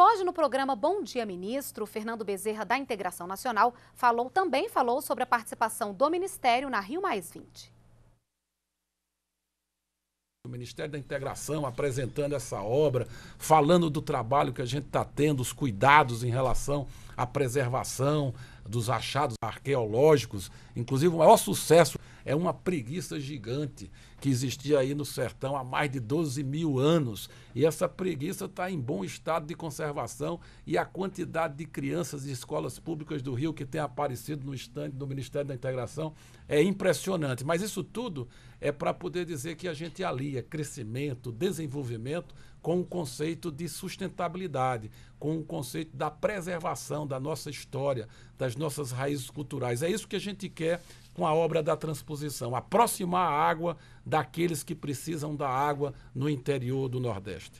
hoje no programa Bom Dia Ministro, Fernando Bezerra da Integração Nacional falou também falou sobre a participação do Ministério na Rio Mais 20. O Ministério da Integração apresentando essa obra, falando do trabalho que a gente está tendo, os cuidados em relação a preservação dos achados arqueológicos. Inclusive, o maior sucesso é uma preguiça gigante que existia aí no sertão há mais de 12 mil anos. E essa preguiça está em bom estado de conservação e a quantidade de crianças de escolas públicas do Rio que tem aparecido no estande do Ministério da Integração é impressionante. Mas isso tudo é para poder dizer que a gente alia crescimento, desenvolvimento com o conceito de sustentabilidade, com o conceito da preservação da nossa história, das nossas raízes culturais. É isso que a gente quer com a obra da transposição, aproximar a água daqueles que precisam da água no interior do Nordeste.